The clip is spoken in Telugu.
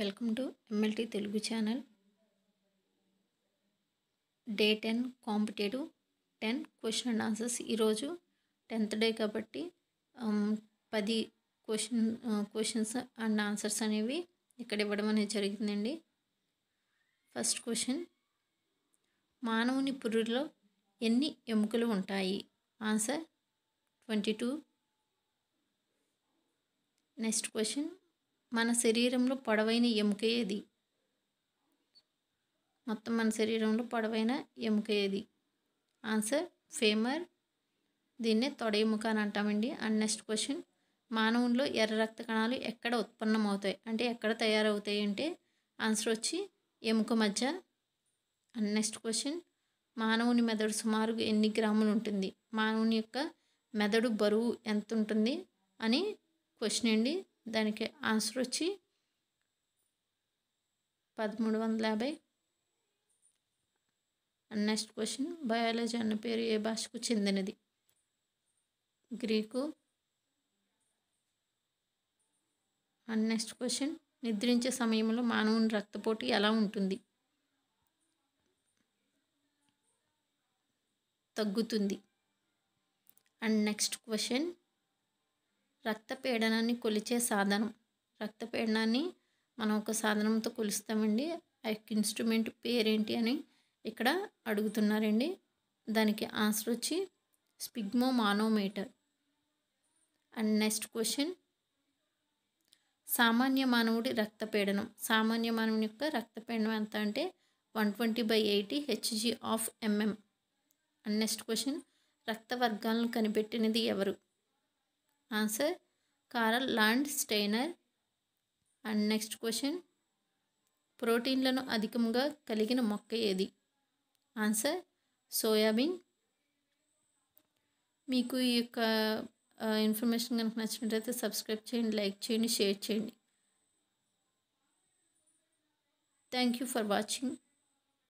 welcome to MLT Telugu channel day ten competitive ten question and answers ఈరోజు టెన్త్ డే కాబట్టి పది క్వశ్చన్ క్వశ్చన్స్ అండ్ ఆన్సర్స్ అనేవి ఇక్కడ ఇవ్వడం అనేది జరిగిందండి ఫస్ట్ క్వశ్చన్ మానవుని పురులో ఎన్ని ఎముకలు ఉంటాయి answer twenty two next question మన శరీరంలో పొడవైన ఎముక ఏది మొత్తం మన శరీరంలో పొడవైన ఎముక ఏది ఆన్సర్ ఫేమర్ దీన్నే తొడ ఎముక అని అంటామండి అండ్ నెక్స్ట్ క్వశ్చన్ మానవుల్లో ఎర్ర రక్త కణాలు ఎక్కడ ఉత్పన్నం అవుతాయి అంటే ఎక్కడ తయారవుతాయి అంటే ఆన్సర్ వచ్చి ఎముక మధ్య అండ్ నెక్స్ట్ క్వశ్చన్ మానవుని మెదడు సుమారు ఎన్ని గ్రాములు ఉంటుంది మానవుని యొక్క మెదడు బరువు ఎంత ఉంటుంది అని క్వశ్చన్ అండి దానికి ఆన్సర్ వచ్చి పదమూడు వందల యాభై నెక్స్ట్ క్వశ్చన్ బయాలజీ అన్న పేరు ఏ భాషకు చెందినది గ్రీకు అండ్ నెక్స్ట్ క్వశ్చన్ నిద్రించే సమయంలో మానవుని రక్తపోటు ఎలా ఉంటుంది తగ్గుతుంది అండ్ నెక్స్ట్ క్వశ్చన్ రక్తపీడనాన్ని కొలిచే సాధనం రక్తపీడనాన్ని మనం ఒక సాధనంతో కొలుస్తామండి ఆ యొక్క ఇన్స్ట్రుమెంట్ పేరేంటి అని ఇక్కడ అడుగుతున్నారండి దానికి ఆన్సర్ వచ్చి sphygmomanometer and next question సామాన్య మానవుడి రక్తపీడనం సామాన్య మానవుని యొక్క రక్తపీడనం ఎంత అంటే one twenty by eighty Hg of mm and next question రక్త వర్గాలను కనిపెట్టినది ఎవరు answer Karl Landsteiner and next question ప్రోటీన్లను అధికంగా కలిగిన మొక్క ఏది ఆన్సర్ సోయాబీన్ మీకు ఈ యొక్క ఇన్ఫర్మేషన్ కనుక నచ్చినట్లయితే సబ్స్క్రైబ్ చేయండి లైక్ చేయండి షేర్ చేయండి థ్యాంక్ యూ ఫర్ వాచింగ్